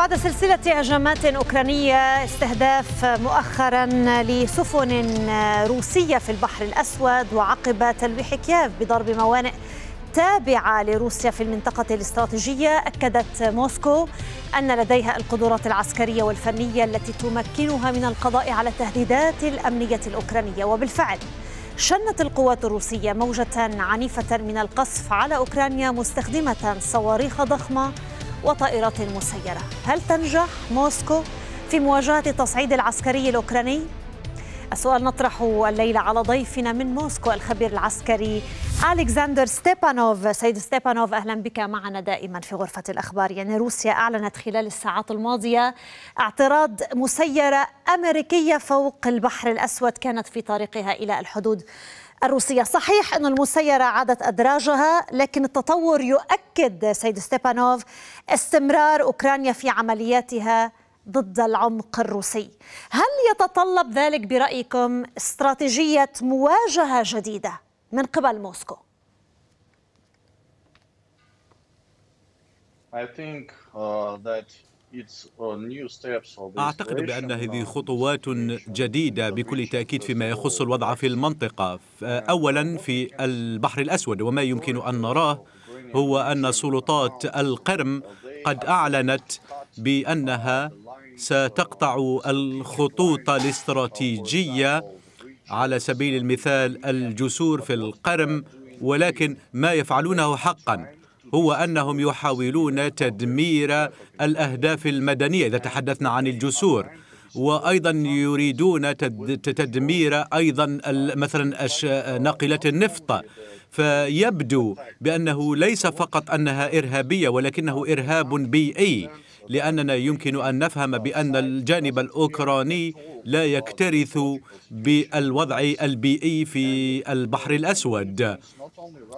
بعد سلسلة هجمات أوكرانية استهداف مؤخرا لسفن روسية في البحر الأسود وعقب تلويح كييف بضرب موانئ تابعة لروسيا في المنطقة الاستراتيجية أكدت موسكو أن لديها القدرات العسكرية والفنية التي تمكنها من القضاء على التهديدات الأمنية الأوكرانية وبالفعل شنت القوات الروسية موجة عنيفة من القصف على أوكرانيا مستخدمة صواريخ ضخمة وطائرات مسيرة هل تنجح موسكو في مواجهة التصعيد العسكري الأوكراني؟ السؤال نطرحه الليلة على ضيفنا من موسكو الخبير العسكري ألكسندر ستيبانوف سيد ستيبانوف أهلا بك معنا دائما في غرفة الأخبار يعني روسيا أعلنت خلال الساعات الماضية اعتراض مسيرة أمريكية فوق البحر الأسود كانت في طريقها إلى الحدود الروسية صحيح أن المسيرة عادت أدراجها لكن التطور يؤكد سيد ستيبانوف استمرار أوكرانيا في عملياتها ضد العمق الروسي هل يتطلب ذلك برأيكم استراتيجية مواجهة جديدة من قبل موسكو؟ I think uh, that أعتقد بأن هذه خطوات جديدة بكل تأكيد فيما يخص الوضع في المنطقة أولا في البحر الأسود وما يمكن أن نراه هو أن سلطات القرم قد أعلنت بأنها ستقطع الخطوط الاستراتيجية على سبيل المثال الجسور في القرم ولكن ما يفعلونه حقا هو أنهم يحاولون تدمير الأهداف المدنية إذا تحدثنا عن الجسور وأيضا يريدون تدمير أيضا مثلا ناقلة النفط فيبدو بأنه ليس فقط أنها إرهابية ولكنه إرهاب بيئي لأننا يمكن أن نفهم بأن الجانب الأوكراني لا يكترث بالوضع البيئي في البحر الأسود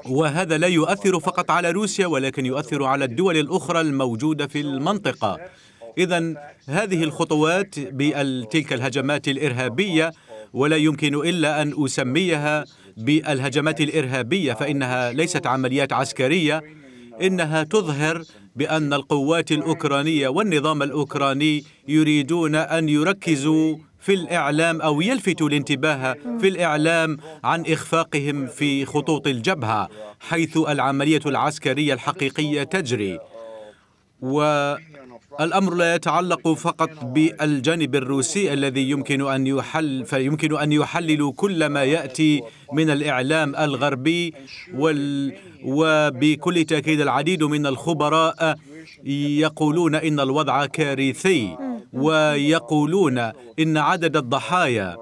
وهذا لا يؤثر فقط على روسيا ولكن يؤثر على الدول الأخرى الموجودة في المنطقة إذا هذه الخطوات بتلك الهجمات الإرهابية ولا يمكن إلا أن أسميها بالهجمات الإرهابية فإنها ليست عمليات عسكرية إنها تظهر بأن القوات الأوكرانية والنظام الأوكراني يريدون أن يركزوا في الإعلام أو يلفتوا الانتباه في الإعلام عن إخفاقهم في خطوط الجبهة حيث العملية العسكرية الحقيقية تجري و الأمر لا يتعلق فقط بالجانب الروسي الذي يمكن أن يحل فيمكن أن يحللوا كل ما يأتي من الإعلام الغربي وال وبكل تأكيد العديد من الخبراء يقولون إن الوضع كارثي ويقولون إن عدد الضحايا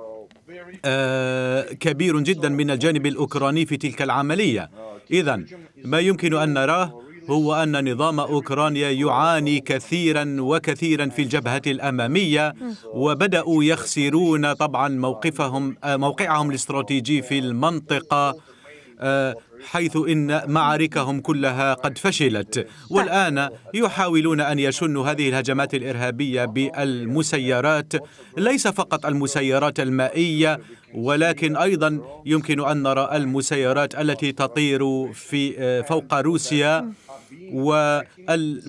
آه، كبير جدا من الجانب الأوكراني في تلك العملية إذا ما يمكن أن نراه هو أن نظام أوكرانيا يعاني كثيرا وكثيرا في الجبهة الأمامية وبدأوا يخسرون طبعا موقفهم آه، موقعهم الاستراتيجي في المنطقة آه، حيث إن معاركهم كلها قد فشلت طيب. والآن يحاولون أن يشنوا هذه الهجمات الإرهابية بالمسيرات ليس فقط المسيرات المائية ولكن أيضا يمكن أن نرى المسيرات التي تطير في آه، فوق روسيا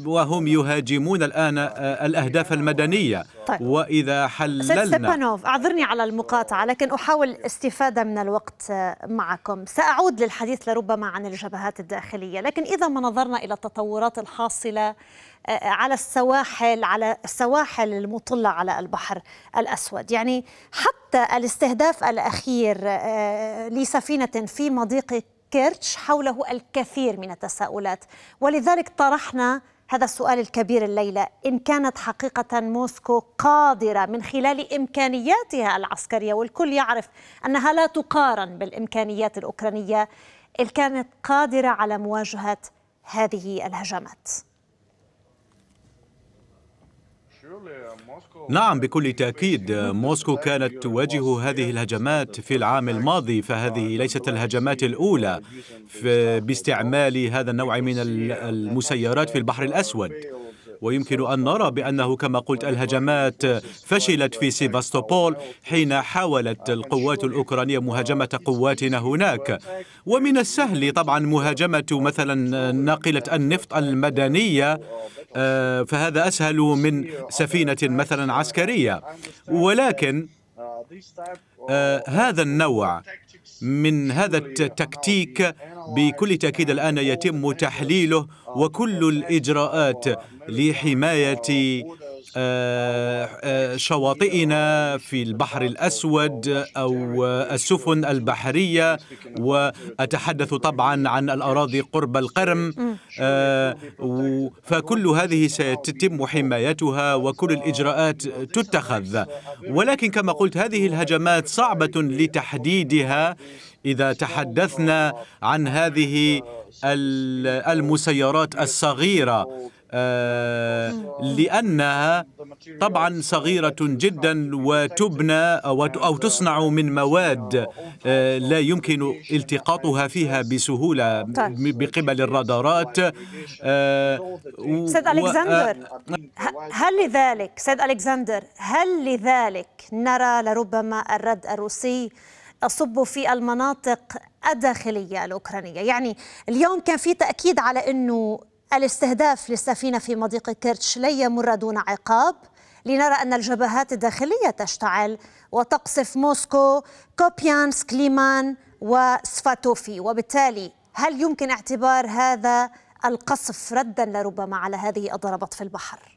وهم يهاجمون الآن آه، الأهداف المدنية طيب. وإذا حللنا ستيبانوف أعذرني على المقاطعة لكن أحاول استفادة من الوقت آه، معكم سأعود للحديث لربما عن الجبهات الداخلية لكن إذا ما نظرنا إلى التطورات الحاصلة آه، على السواحل على السواحل المطلة على البحر الأسود يعني حتى الاستهداف الأخير لسفينة في مضيق كيرتش حوله الكثير من التساؤلات ولذلك طرحنا هذا السؤال الكبير الليلة إن كانت حقيقة موسكو قادرة من خلال إمكانياتها العسكرية والكل يعرف أنها لا تقارن بالإمكانيات الأوكرانية إن كانت قادرة على مواجهة هذه الهجمات نعم بكل تأكيد موسكو كانت تواجه هذه الهجمات في العام الماضي فهذه ليست الهجمات الأولى باستعمال هذا النوع من المسيرات في البحر الأسود ويمكن أن نرى بأنه كما قلت الهجمات فشلت في سيفاستوبول حين حاولت القوات الأوكرانية مهاجمة قواتنا هناك ومن السهل طبعا مهاجمة مثلا ناقلة النفط المدنية آه، فهذا أسهل من سفينة مثلا عسكرية ولكن آه، هذا النوع من هذا التكتيك بكل تأكيد الآن يتم تحليله وكل الإجراءات لحماية آه، آه، شواطئنا في البحر الأسود أو السفن البحرية وأتحدث طبعا عن الأراضي قرب القرم آه، فكل هذه سيتم حمايتها وكل الإجراءات تتخذ ولكن كما قلت هذه الهجمات صعبة لتحديدها إذا تحدثنا عن هذه المسيرات الصغيرة آه، لأنها طبعا صغيرة جدا وتبنى أو تصنع من مواد آه، لا يمكن التقاطها فيها بسهولة طيب. بقبل الرادارات آه، سيد ألكسندر هل لذلك سيد ألكسندر هل لذلك نرى لربما الرد الروسي تصب في المناطق الداخلية الأوكرانية يعني اليوم كان في تأكيد على أنه الاستهداف للسفينة في مضيق كيرتش لن يمر دون عقاب لنرى أن الجبهات الداخلية تشتعل وتقصف موسكو كوبيانسك ليمان وسفاتوفي وبالتالي هل يمكن اعتبار هذا القصف ردا لربما على هذه الضربات في البحر؟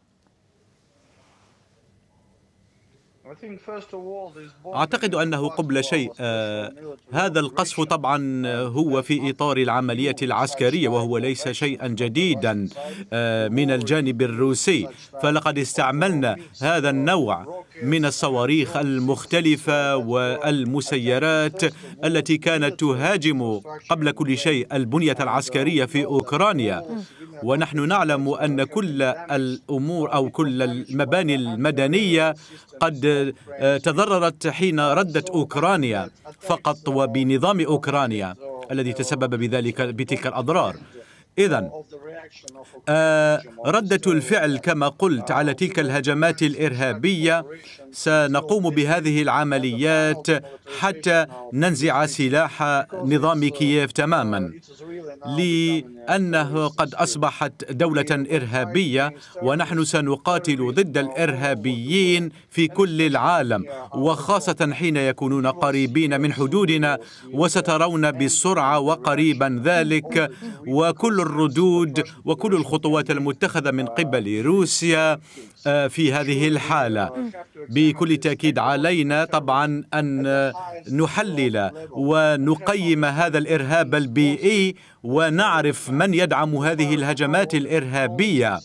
أعتقد أنه قبل شيء آه، هذا القصف طبعا آه، هو في إطار العملية العسكرية وهو ليس شيئا جديدا آه، من الجانب الروسي فلقد استعملنا هذا النوع من الصواريخ المختلفة والمسيرات التي كانت تهاجم قبل كل شيء البنية العسكرية في أوكرانيا ونحن نعلم أن كل الأمور أو كل المباني المدنية قد تضررت حين ردت أوكرانيا فقط وبنظام أوكرانيا الذي تسبب بذلك بتلك الأضرار إذا آه، ردة الفعل كما قلت على تلك الهجمات الإرهابية سنقوم بهذه العمليات حتى ننزع سلاح نظام كييف تماما لأنه قد أصبحت دولة إرهابية ونحن سنقاتل ضد الإرهابيين في كل العالم وخاصة حين يكونون قريبين من حدودنا وسترون بسرعة وقريبا ذلك وكل الردود وكل الخطوات المتخذة من قبل روسيا آه، في هذه الحالة بكل تأكيد علينا طبعا أن نحلل ونقيم هذا الإرهاب البيئي ونعرف من يدعم هذه الهجمات الإرهابية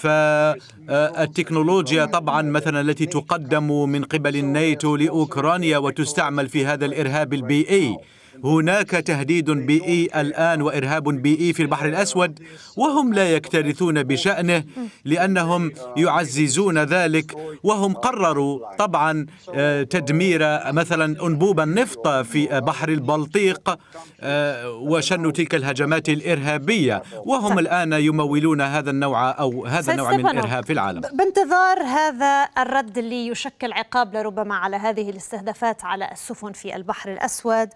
فالتكنولوجيا طبعا مثلا التي تقدم من قبل الناتو لأوكرانيا وتستعمل في هذا الإرهاب البيئي هناك تهديد بيئي الآن وإرهاب بيئي في البحر الأسود وهم لا يكترثون بشأنه لأنهم يعززون ذلك وهم قرروا طبعا آه، تدمير آه، مثلا أنبوب النفط في آه، بحر البلطيق وشن تلك الهجمات الإرهابية وهم الآن يمولون هذا النوع أو هذا النوع من الإرهاب في العالم بانتظار هذا الرد اللي يشكل عقاب لربما على هذه الاستهدافات على السفن في البحر الأسود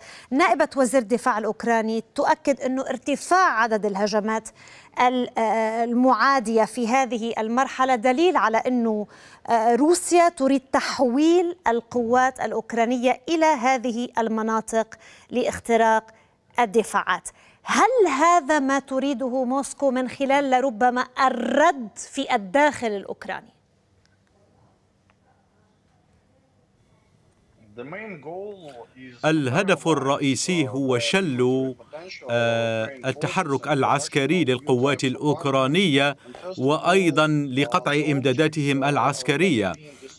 نائبة وزير الدفاع الأوكراني تؤكد أنه ارتفاع عدد الهجمات آه، المعادية في هذه المرحلة دليل على أنه آه، روسيا تريد تحويل القوات الأوكرانية إلى هذه المناطق لاختراق الدفاعات هل هذا ما تريده موسكو من خلال لربما الرد في الداخل الأوكراني؟ الهدف الرئيسي هو شل آه، التحرك العسكري للقوات الأوكرانية وأيضا لقطع إمداداتهم العسكرية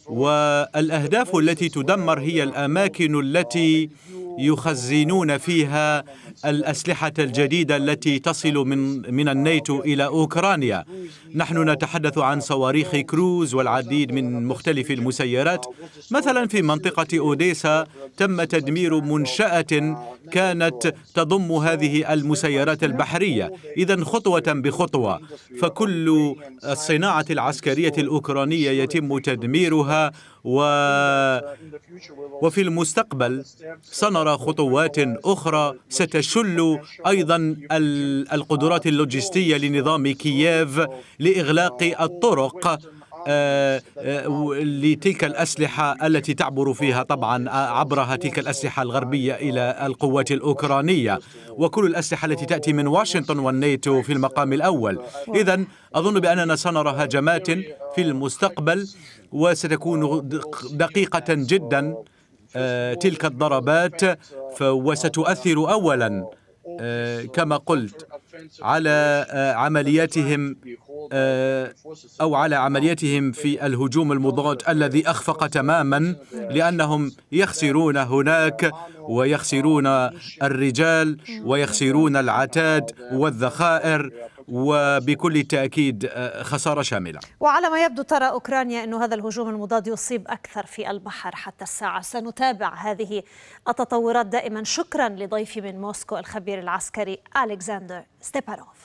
والأهداف التي تدمر هي الأماكن التي يخزنون فيها الأسلحة الجديدة التي تصل من من الناتو إلى أوكرانيا نحن نتحدث عن صواريخ كروز والعديد من مختلف المسيرات مثلا في منطقة أوديسا تم تدمير منشأة كانت تضم هذه المسيرات البحرية إذا خطوة بخطوة فكل الصناعة العسكرية الأوكرانية يتم تدميرها و... وفي المستقبل سنرى خطوات أخرى ستشكل يشل أيضا القدرات اللوجستية لنظام كييف لإغلاق الطرق آه، آه، لتلك الأسلحة التي تعبر فيها طبعا عبرها تلك الأسلحة الغربية إلى القوات الأوكرانية وكل الأسلحة التي تأتي من واشنطن والناتو في المقام الأول إذا أظن بأننا سنرى هجمات في المستقبل وستكون دقيقة جدا آه، تلك الضربات وستؤثر أولاً آه، كما قلت على آه، عملياتهم أو على عملياتهم في الهجوم المضاد الذي أخفق تماما لأنهم يخسرون هناك ويخسرون الرجال ويخسرون العتاد والذخائر وبكل تأكيد آه، خسارة شاملة وعلى ما يبدو ترى أوكرانيا أن هذا الهجوم المضاد يصيب أكثر في البحر حتى الساعة سنتابع هذه التطورات دائما شكرا لضيفي من موسكو الخبير العسكري ألكسندر ستيبانوف